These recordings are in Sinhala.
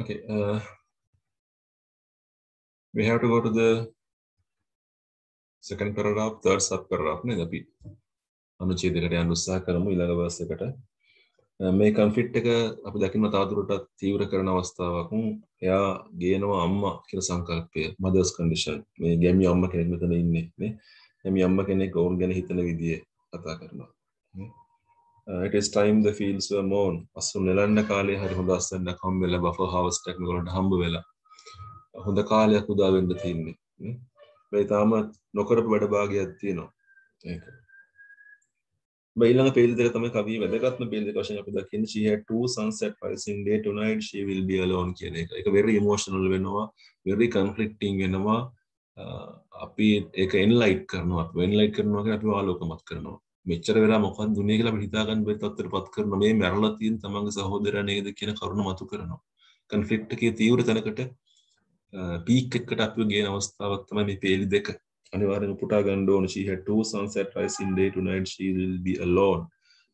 Okay. Uh, we have to go to the second paragraph, third sub paragraph නේද අපි අනුච්ඡේදයකට යන්න උත්සාහ කරමු ඊළඟ verse එකට. Uh, මේ කන්ෆ්ලික්ට් එක අපි දකින්න තවදුරටත් තීව්ර කරන අවස්ථාවක්. එයා ගේනවා අම්මා කියන සංකල්පය mother's condition. මේ ගැමි අම්මා කෙනෙක් මෙතන ඉන්නේ නේ. ගැමි අම්මා කෙනෙක් ඕන් ගැන හිතන විදිය කතා කරනවා. Uh, it is time the fields were mown අස්සුම් නෙලන්න කාලේ හරි හොඳ අස්සන්න කම් වෙලා බෆර් හවුස් එකක් මේගොල්ලන්ට හම්බ වෙලා හොඳ කාලයක් උදා වෙන්න තියෙන්නේ මේ තාම නොකරපු වැඩ භාගයක් තියෙනවා ඒක ඊළඟ පේල් දෙක තමයි කවි වැදගත්ම පේල් දෙක වශයෙන් අපි දකින්නේ she had two sunset files in day tonight she will be alone කියන එක. ඒක very emotional වෙනවා, very conflicting වෙනවා. Uh, අපි ඒක එන්ලයිට් කරනවා අපි එන්ලයිට් කරනවා කියන්නේ අපි ආලෝකමත් කරනවා මෙච්චර වෙලා මොකක්ද දුන්නේ කියලා අපිට හිතා ගන්න බැරි තත්ත්වයටපත් කරන මේ මැරලා තියෙන තමන්ගේ සහෝදරයා නේද කියන කරුණ මතු කරනවා. කන්ෆ්ලික්ට් එකේ තීව්‍ර තැනකට පීක් එකකට අපිව ගේන අවස්ථාවක් තමයි මේ පේලි දෙක. අනිවාර්යෙන් පුටා ගන්න ඕන she had two sunset rise in day tonight she will be alone.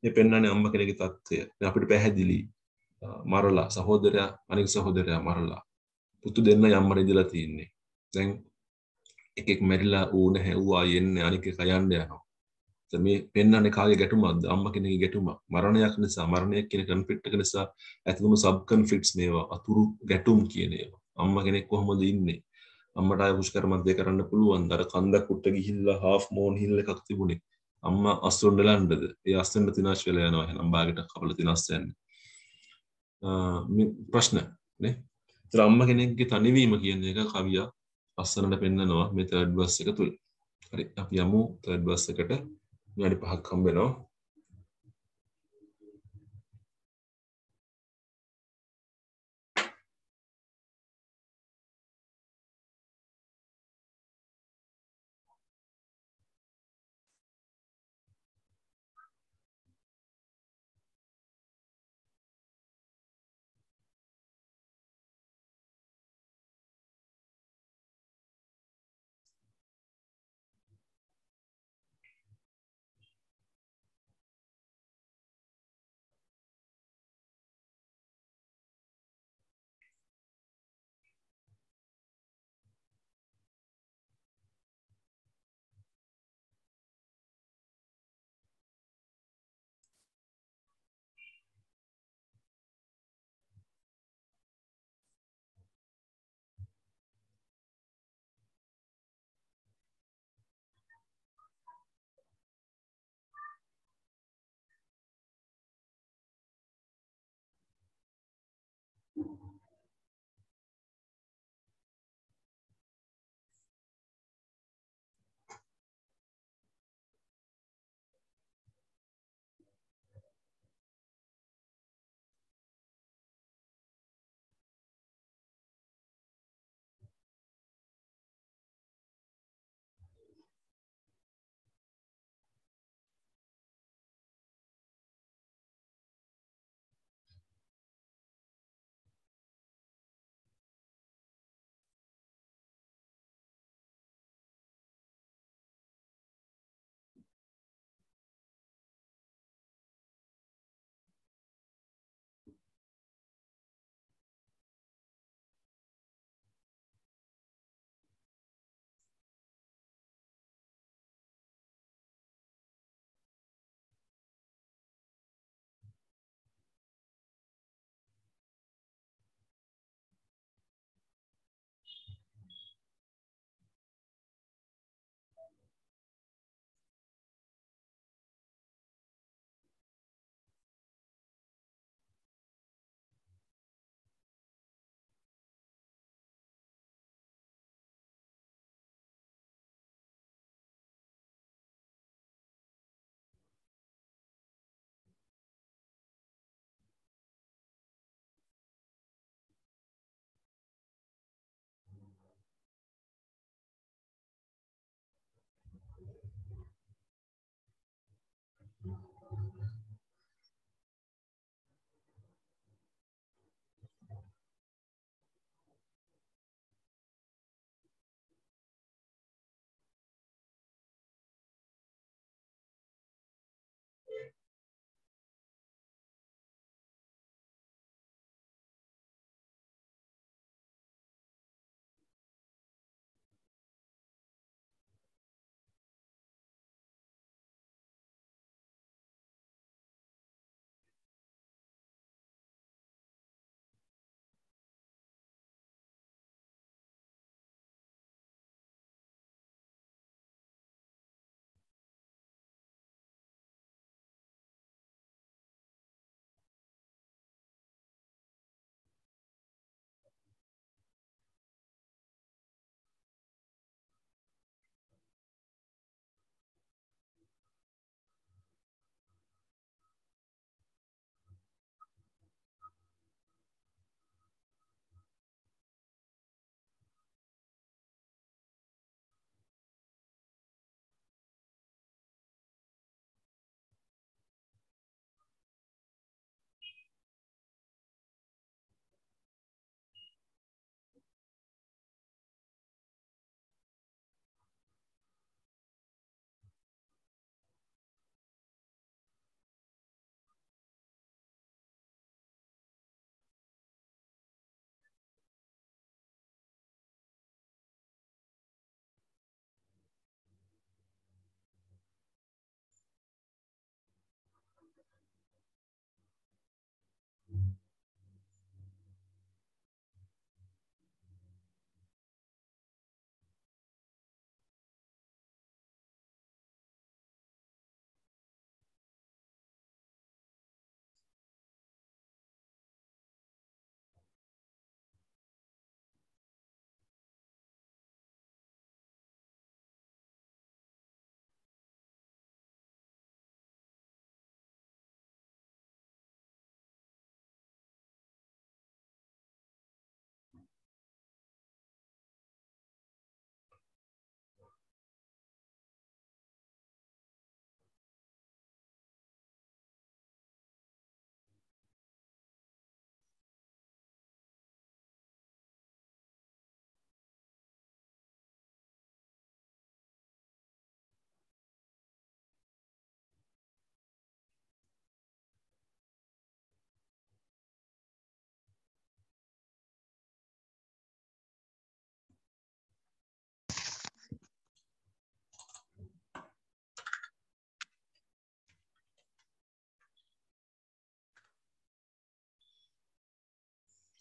මේ පෙන්වන්නේ අම්ම කෙනෙක්ගේ තත්ත්වය. අපිට පැහැදිලි මරලා සහෝදරයා අනික සහෝදරයා මරලා පුතු දෙන්න යම්මර ඉඳලා තියෙන්නේ. දැන් එකෙක් මැරිලා ඌ නැහැ ඌ ආයෙන්නේ අනික එක යන්න යනවා. මේ පෙන්වන්නේ කාගේ ගැටුමක්ද අම්මා කෙනෙකුගේ ගැටුමක් මරණයක් නිසා මරණයක් කියන කන්ෆ්ලික්ට් එක නිසා ඇතිවම සබ් කන්ෆ්ලික්ට්ස් මේවා අතුරු ගැටුම් කියන ඒවා අම්මා කෙනෙක් කොහොමද ඉන්නේ අම්මට ආය පුෂ්කරමද්දේ කරන්න පුළුවන් අර කන්දක් උට්ට ගිහිල්ලා හාෆ් මෝන් හිල් එකක් තිබුණේ අම්මා අස්වන්න ලන්නද ඒ අස්වන්න තිනාශ වෙලා යනවා එහෙනම් බාගෙට කපල තිනස් යන්නේ ප්‍රශ්න නේ ඒතර අම්මා කෙනෙක්ගේ තනිවීම කියන එක කවියා අස්සනට පෙන්නනවා මේ තර්ඩ් බස් එක තුල හරි අපි යමු තර්ඩ් බස් එකට විනාඩි 5ක් හම්බ වෙනවා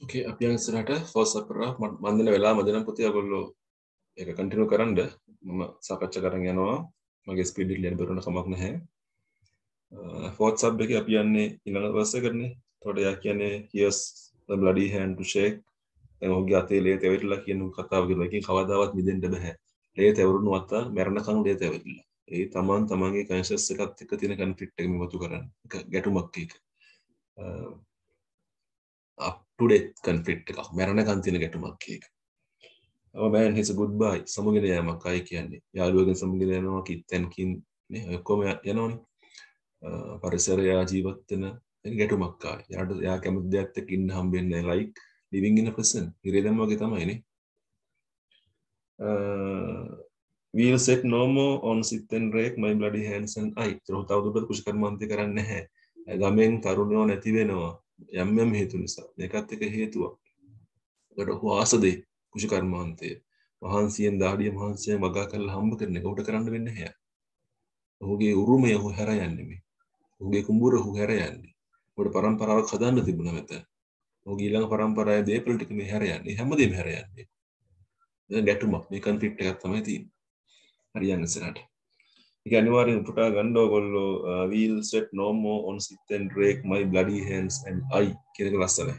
ඕකේ අපි යන ඉස්සරහට ෆෝස් අප් කරා මන්දන වෙලා මදනම් පුතේ ඔයගොල්ලෝ ඒක කන්ටිනියු කරන්න මම සාකච්ඡා කරන් යනවා මගේ ස්පීඩ් එක ලියන්න බරුණ කමක් නැහැ ෆෝත් සබ් එකේ අපි යන්නේ ඊළඟ වර්ස් එකටනේ එතකොට යා කියන්නේ here's the bloody hand to shake දැන් ඔහුගේ අතේ ලේ තෙවරිලා කියන කතාව කියලා එකකින් කවදාවත් මිදෙන්න බෑ ලේ තෙවරුණු අත මැරණකම් ලේ තෙවරිලා ඒ තමන් තමන්ගේ කන්ෂස් එකත් එක්ක තියෙන කන්ෆ්ලික්ට් එක මෙවතු කරන්න ගැටුමක් ඒක අප්ටුඩෙත් කන්ෆ්ලිට් එකක් මැරණ කන්තින ගැටුමක් ඒක මෑන් හෙස ගුඩ් බයි සමුගෙන යෑමක් අයි කියන්නේ යාළුවගෙන් සමුගෙන යනවා කිත්තැන්කින් ඔක්කොම යනෝනි පරිසර යා ජීවත්වන ගැටුමක්කා යාට යා කැමති දෙයක්තක ඉන්න හම්බෙන්න ලයික් ලිවිංගෙන පසන් හිරේදම් වගේ තමයිනේ වීල් සෙට් නෝමෝ ඔන් සිතෙන් රේක් මයි බ්ලඩි හන්සන් අයි රොහතාවදුරට කුෂකර්මන්ති කරන්න හැ ගමෙන් තරුණයෝ නැති වෙනවා යම් යම් හේතු නිසා ඒකත් එක හේතුවක් කට ඔහු ආසදේ කුෂ කර්මාන්තය වහන්සියෙන් දාඩිය මහන්සය වගා කරලා හම්බ කරන එක ඔහුට කරන්න වෙන්නේ නැහැ. ඔහුගේ උරුමය ඔහු හැර යන්නේ මේ. ඔහුගේ කුඹුර ඔහු හැර යන්නේ. ඔහුට પરම්පරාවක් හදන්න තිබුණා මෙතන. ඔහුගේ ඊළඟ પરම්පරාවේ දේපල ටික මේ හැර යන්නේ. හැමදේම හැර යන්නේ. ගැටුමක් මේ කන්ෆ්ලික්ට් එකක් තමයි තියෙන්නේ. හරියන්නේ ඉස්සරහට. එක අනිවාරෙන් පුටා ගණ්ඩෝ කොල්ලෝ වීල් සෙට් නෝමෝ ඔන් සිත්තෙන් රේක් මයි බ්ලඩි හන්ස් ඇන් අයි කෙනෙක ලස්සනෑ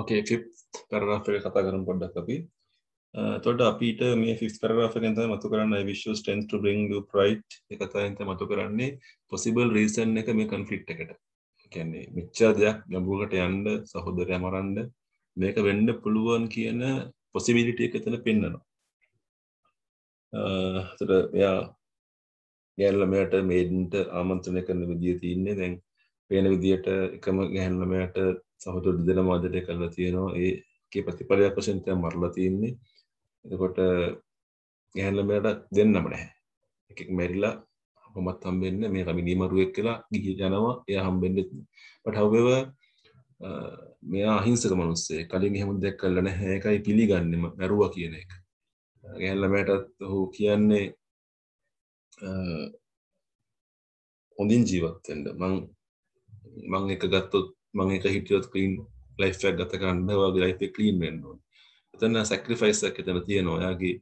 ඕකේ ෆිප් පැරග්‍රාෆ් එක කතා කරමු පොඩ්ඩක් අපි එතකොට අපිට මේ ෆිෆ්ත් පැරග්‍රාෆ් එකෙන් තමයි මතු කරන්නේ I wish you strength to bring you pride ඒ කතාවෙන් තමයි මතු කරන්නේ possible reason එක මේ conflict එකට කියන්නේ මෙච්චර දෙයක් ගැඹුරකට යන්න සහෝදරයා මරන්න මේක වෙන්න පුළුවන් කියන possibility එක එතන පෙන්නනවා එතකොට එයා ගැල්ලමයට මේඩන්ට ආමන්ත්‍රණය කරන විදිය තියන්නේ දැන් පේන විදියට එකම ගැහැල්ලමයට සහෝදර දෙදෙනම අදට කරලා තියෙනවා ඒකේ ප්‍රතිඵලයක් වශයෙන් තමයි මරලා තියෙන්නේ එතකොට ගැහැණු ළමයාට දෙන්නම නැහැ එකෙක් මැරිලා කොහොමත් හම්බෙන්නේ මේ කමිනී මරුවෙක් කියලා ගිහි යනවා එයා හම්බෙන්නේ but however මෙයා අහිංසක මිනිස්සෙක් කලින් එහෙම දෙයක් කරලා නැහැ ඒකයි පිළිගන්නේ මරුවා කියන එක ගැහැණු ළමයාටත් ඔහු කියන්නේ හොඳින් ජීවත් වෙන්න මං මං එක ගත්තොත් මංක හිටියොත් කලීන් ලයිෆක් ගත කරන්න වගේ ලයිෆේ කලීන් වෙන්න ඕන එතන්න සැක්‍රිෆයිස්සක් එතන තියෙනවා ඔයාගේ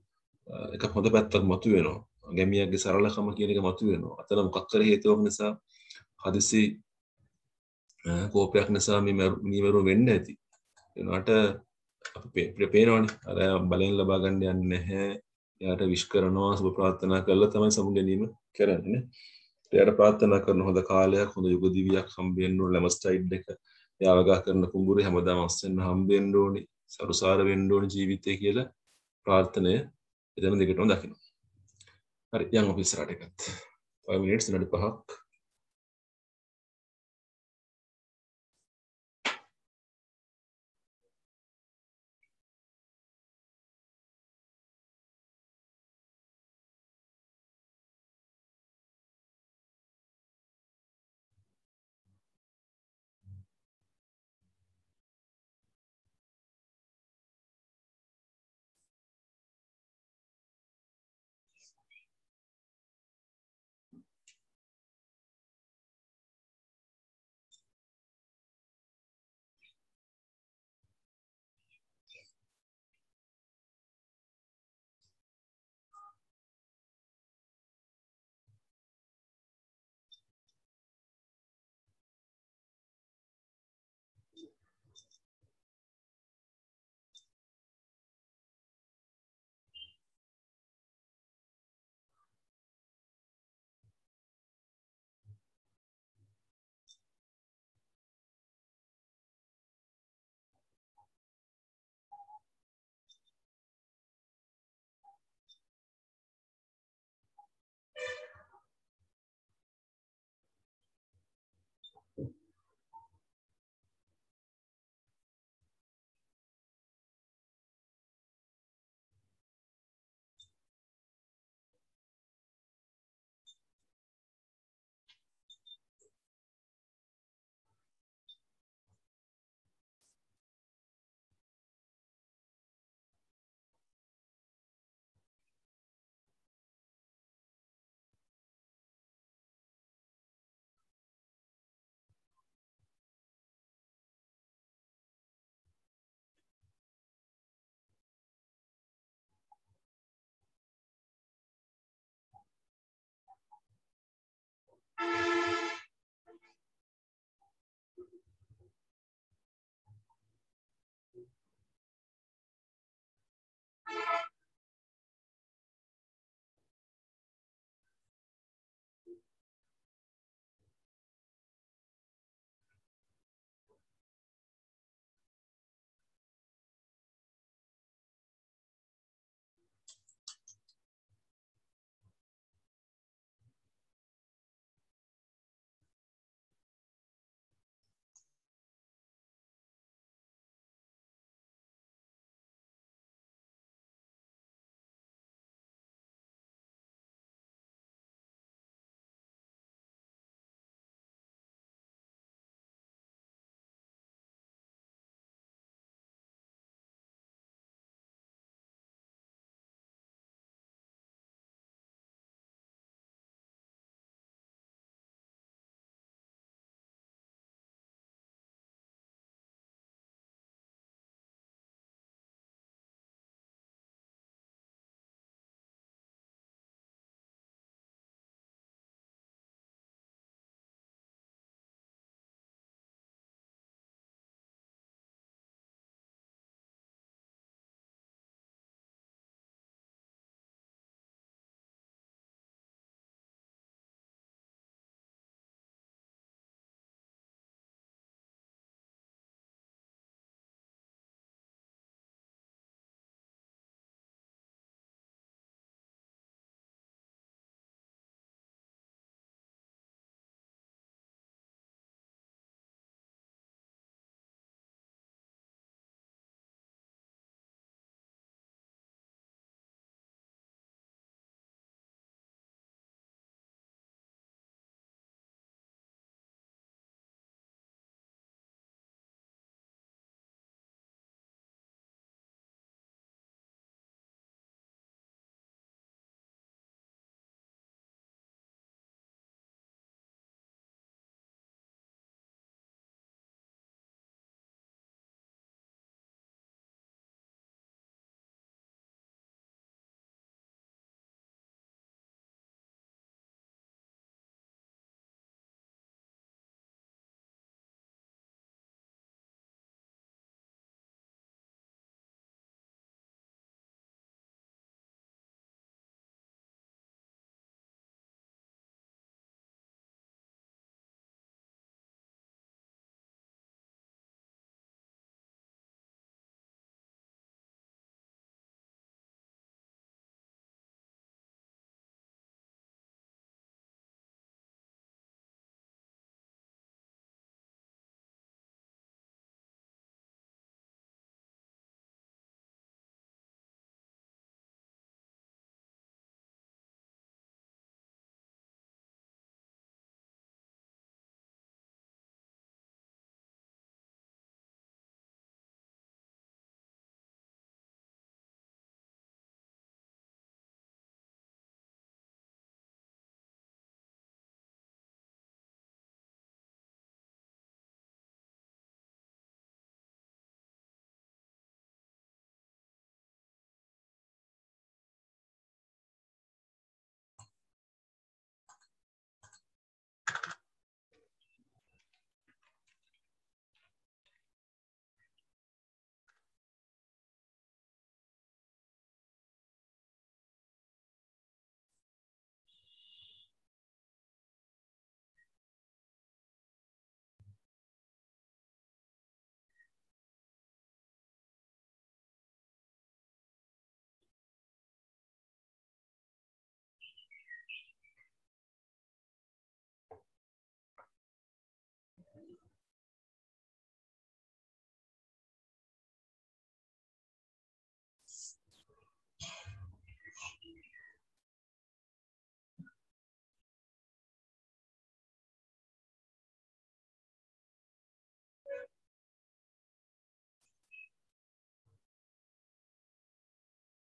එක හොඳ පැත්තක් මතු වෙනවා ගැමියගේ සරලකම කියන එක මතු වෙනවා අතන මොකක්කර හේතුවක් නිසා හදිසි කෝපයක් නිසා නීවරු වෙන්න ඇති එනට ප්‍රපේනවාන අර බලෙන් ලබා ගණ්ඩ යන්න නැහැ යාට විශ් කරනවා සුප ප්‍රාත්ථනා කරලා තමයි සමු ගැනීම කරන්න එයට පාත්තනා කරන හොඳ කාලයක් හොඳ යුගදිවියක් හම්බෙන්ඩුව ලැමස්ටයිඩ් එක යාවගා කරන කුඹුරේ හැමදාම අස්සෙන් හම්බෙන්ඩෝනි සරුසාර වෙන්ඩෝනි ජීවිතය කියලා ප්‍රාර්ථනය එතන දෙකටම දකිනවා හරි යන් ඔෆිස් රටකත් 5 මිනිට්ස් නඩි පහක්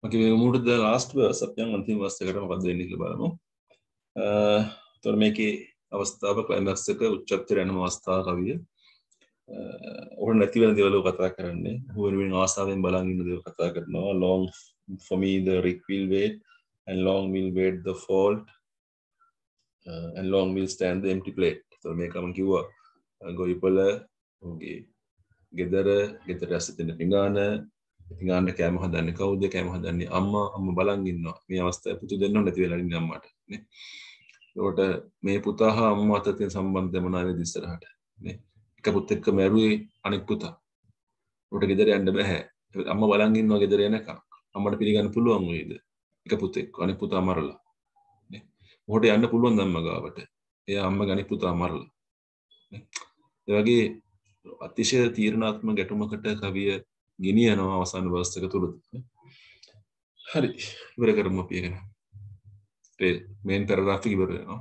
මට ද ලාස්ට සපයන් අන්තිම වස්සකට මොකද නිල බලමු තොර මේකේ අවස්ථාව ක්ලයිමක්සක උච්චත්තර යන අවස්ථා කවිය ඔට නැතිවන දෙවලු කතා කරන්නේ හුවෙන් ආසාාවෙන් බලාගන්න දෙව කතා කරනවා long for me the rick will wait and long will wait the fault uh, and long will stand the empty plate තොර මේකම කිව්වා ගොයිපල ගේ ගෙදර ගෙතර ඇසතෙන පිඟාන ඉති ගන්න කෑම හදන්න කවුද කෑම හදන්නේ අම්මා අම්ම බලන් ඉන්නවා මේ අවස්ථාව පුතු දෙන්න නැති වෙලා ඉන්නේ අම්මට නේ ඒකට මේ පුතා හා අම්මා අතර තියෙන සම්බන්ධය මොනවාද ඉස්සරහට නේ එක පුත් එක්ක මැරුවේ අනෙක් පුතා උට ගෙදර යන්න බෑ අම්මා බලන් ඉන්නවා ගෙදර එනකම් අම්මට පිළිගන්න පුළුවන් වෙයිද එක පුතෙක් අනෙක් පුතා මරලා නේ මොකට යන්න පුළුවන් අම්ම ගාවට එයා අම්ම ගණි පුතා මරලා ඒ වගේ අතිශය තීරණාත්මක ගැටුමකට කවිය ගෙනියනවා අවසන් වර්ස්තක තුළද හරි ඉවර කරම පියගෙන මේන් පැරග්‍රාෆි ඉවරයනවා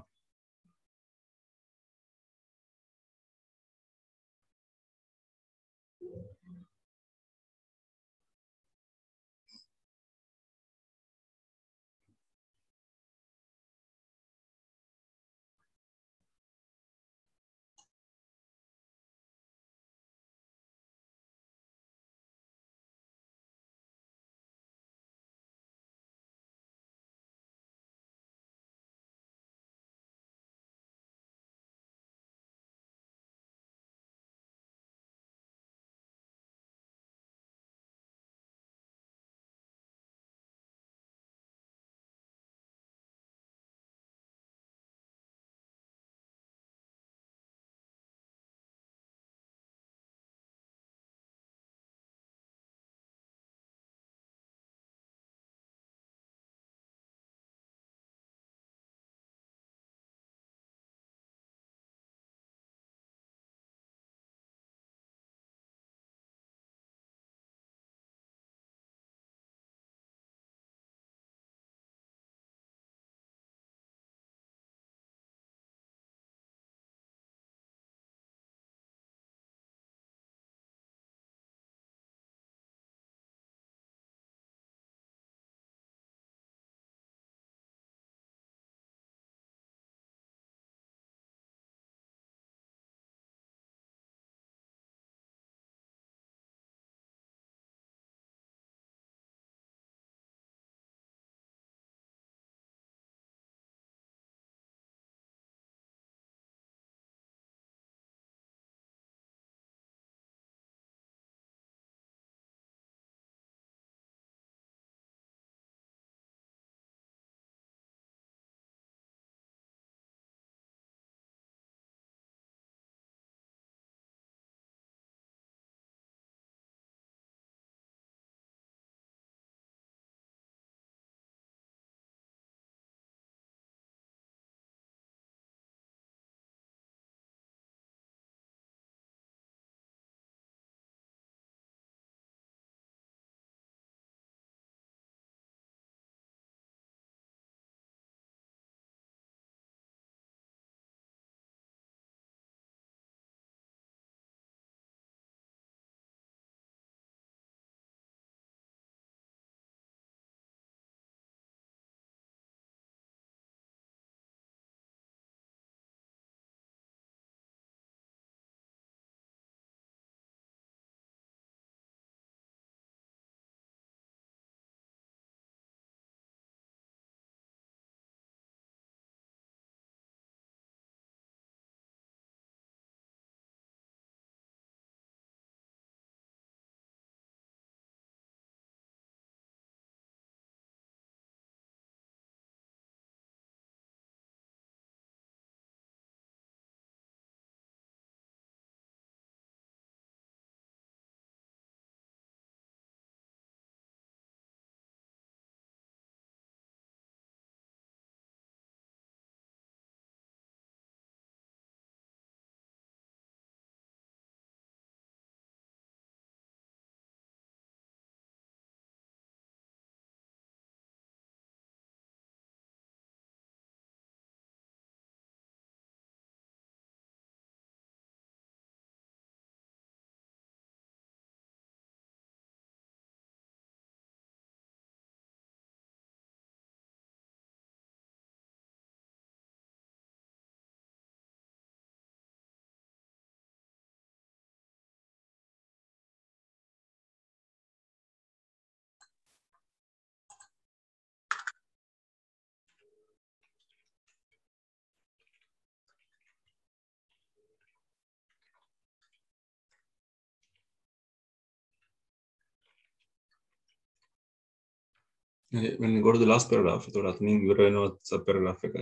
when you go to the last paragraph එතකොට අතනින් ඉවර වෙනවා සබ් paragraph එක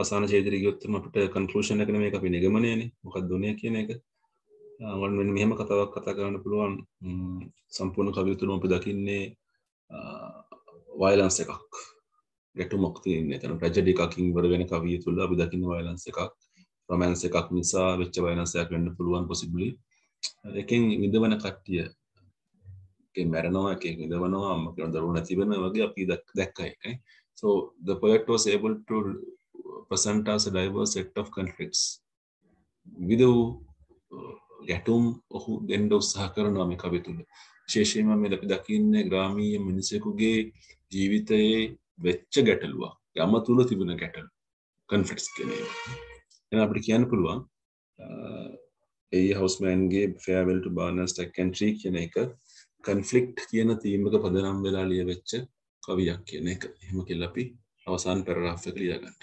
අවසාන ඡේදෙට ගියොත් එම අපිට conclusion එක නෙමෙයි අපි නිගමනයනේ මොකක්ද උනේ කියන එක මට මෙන්න මෙහෙම කතාවක් කතා කරන්න පුළුවන් සම්පූර්ණ කවිය තුළම අපි දකින්නේ වයලන්ස් එකක් ගැටුමක් තියෙන්නේ එතන ට්‍රැජඩි එකක් ඉවර වෙන කවිය තුළ අපි දකින්න වයලන්ස් එකක් රොමැන්ස් එකක් නිසා වෙච්ච වයලන්ස් එකක් වෙන්න පුළුවන් possibly එකෙන් විඳවන කට්ටිය එකේ මැරෙනවා එකේ ඉඳවනවා අම්ම කියන දරුවෝ නැති වෙනවා වගේ අපි දැක්කා එකයි so the poet was able to present us a diverse set of conflicts විදව් ගැටුම් ඔහු දෙන්න උත්සාහ කරනවා මේ කවි තුල විශේෂයෙන්ම මේ අපි දකින්නේ ග්‍රාමීය මිනිසෙකුගේ ජීවිතයේ වෙච්ච ගැටලුවක් යම තුල තිබෙන ගැටලු කන්ෆ්ලික්ට්ස් කියන ඒවා එහෙනම් අපිට කියන්න පුළුවන් ඒ හවුස්මෑන්ගේ farewell to barn and stack and tree කියන එක කන්ෆලික්් කියන තීමක පදනම් වෙලා ලියවෙච්ච කවියක් කියන එක එහෙම කෙල්ලපි අවසාන් පැරරා්ක ලියගන්න